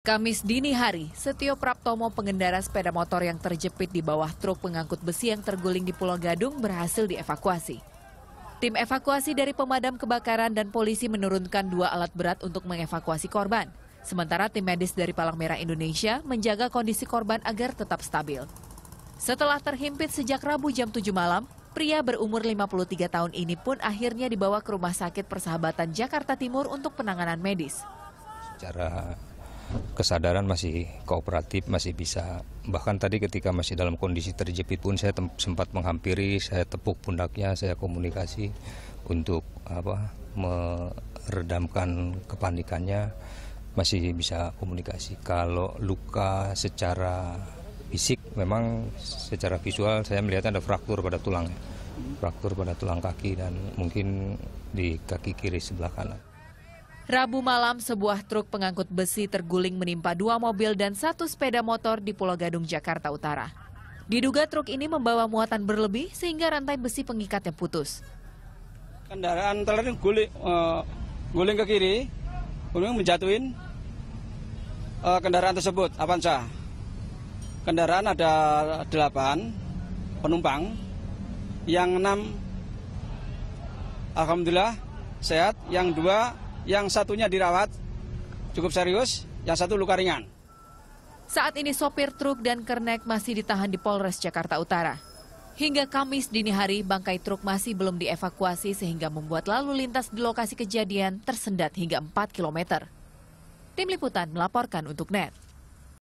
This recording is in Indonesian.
Kamis dini hari, Setio Praptomo pengendara sepeda motor yang terjepit di bawah truk pengangkut besi yang terguling di Pulau Gadung berhasil dievakuasi. Tim evakuasi dari pemadam kebakaran dan polisi menurunkan dua alat berat untuk mengevakuasi korban. Sementara tim medis dari Palang Merah Indonesia menjaga kondisi korban agar tetap stabil. Setelah terhimpit sejak Rabu jam 7 malam, pria berumur 53 tahun ini pun akhirnya dibawa ke Rumah Sakit Persahabatan Jakarta Timur untuk penanganan medis. Secara kesadaran masih kooperatif, masih bisa. Bahkan tadi ketika masih dalam kondisi terjepit pun saya sempat menghampiri, saya tepuk pundaknya, saya komunikasi untuk apa meredamkan kepanikannya masih bisa komunikasi. Kalau luka secara fisik memang secara visual saya melihat ada fraktur pada tulang. Ya. Fraktur pada tulang kaki dan mungkin di kaki kiri sebelah kanan. Rabu malam, sebuah truk pengangkut besi terguling menimpa dua mobil dan satu sepeda motor di Pulau Gadung, Jakarta Utara. Diduga truk ini membawa muatan berlebih sehingga rantai besi pengikatnya putus. Kendaraan terlalu guling, uh, guling ke kiri, kemudian menjatuhin uh, kendaraan tersebut, Avanza. Kendaraan ada delapan penumpang, yang enam alhamdulillah sehat, yang dua yang satunya dirawat cukup serius, yang satu luka ringan. Saat ini sopir truk dan kernek masih ditahan di Polres Jakarta Utara. Hingga Kamis dini hari, bangkai truk masih belum dievakuasi sehingga membuat lalu lintas di lokasi kejadian tersendat hingga 4 km. Tim Liputan melaporkan untuk NET.